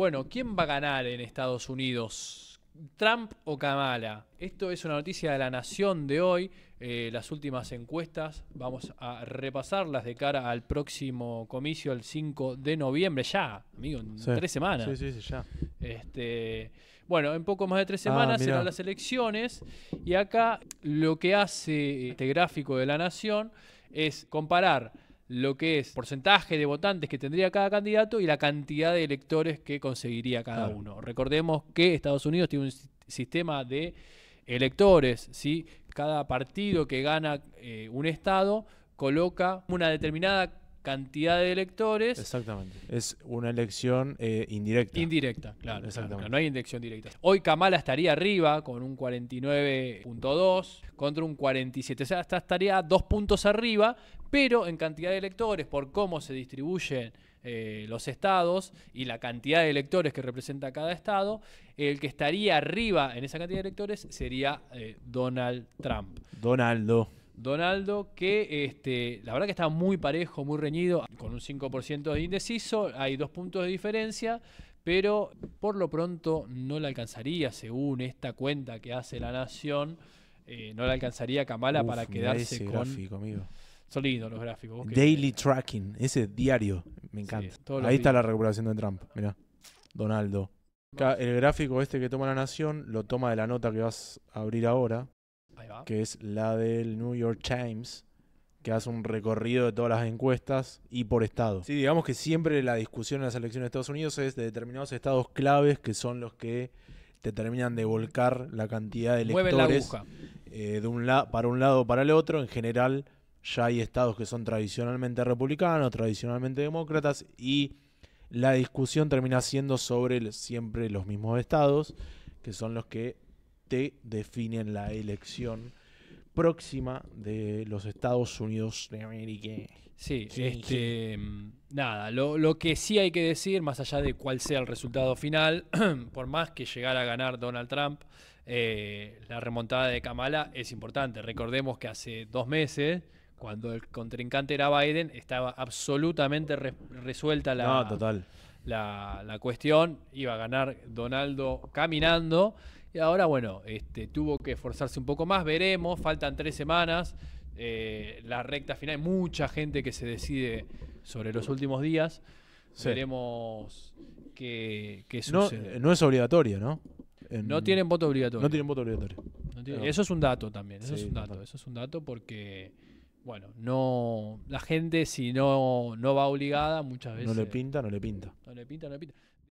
Bueno, ¿quién va a ganar en Estados Unidos? ¿Trump o Kamala? Esto es una noticia de la Nación de hoy. Eh, las últimas encuestas vamos a repasarlas de cara al próximo comicio, el 5 de noviembre. Ya, amigo, en tres semanas. Sí, sí, sí, ya. Este, bueno, en poco más de tres ah, semanas serán las elecciones. Y acá lo que hace este gráfico de la Nación es comparar lo que es porcentaje de votantes que tendría cada candidato y la cantidad de electores que conseguiría cada uno. Recordemos que Estados Unidos tiene un sistema de electores, si Cada partido que gana eh, un estado coloca una determinada cantidad de electores. Exactamente. Es una elección eh, indirecta. Indirecta, claro. Exactamente. no hay elección directa. Hoy Kamala estaría arriba con un 49.2 contra un 47. O sea, estaría dos puntos arriba, pero en cantidad de electores, por cómo se distribuyen eh, los estados y la cantidad de electores que representa cada estado, el que estaría arriba en esa cantidad de electores sería eh, Donald Trump. Donaldo. Donaldo, que este, la verdad que está muy parejo, muy reñido, con un 5% de indeciso, hay dos puntos de diferencia, pero por lo pronto no le alcanzaría, según esta cuenta que hace la Nación, eh, no le alcanzaría Kamala para quedarse con... Gráfico, Son lindos los gráficos. Daily Tracking, ese diario, me encanta. Ahí está la recuperación de Trump, Mira, Donaldo. El gráfico este que toma la Nación lo toma de la nota que vas a abrir ahora, que es la del New York Times, que hace un recorrido de todas las encuestas y por estado. Sí, digamos que siempre la discusión en las elecciones de Estados Unidos es de determinados estados claves que son los que te terminan de volcar la cantidad de electores eh, de un para un lado o para el otro. En general, ya hay estados que son tradicionalmente republicanos, tradicionalmente demócratas y la discusión termina siendo sobre siempre los mismos estados, que son los que te definen la elección próxima de los Estados Unidos de América. Sí, este, nada, lo, que sí hay que decir, más allá de cuál sea el resultado final, por más que llegara a ganar Donald Trump, eh, la remontada de Kamala es importante. Recordemos que hace dos meses, cuando el contrincante era Biden, estaba absolutamente resuelta la, la, La, cuestión, iba a ganar Donaldo caminando. Y ahora, bueno, este, tuvo que esforzarse un poco más, veremos, faltan tres semanas, eh, la recta final, mucha gente que se decide sobre los últimos días. Veremos qué, qué sucede. No, es obligatorio, ¿no? no tienen voto obligatorio. No tienen voto obligatorio. Ah. eso es un dato también, eso es un dato, eso es un dato porque, bueno, no la gente si no, no va obligada muchas veces... No le pinta, no le pinta. No le pinta, no le pinta.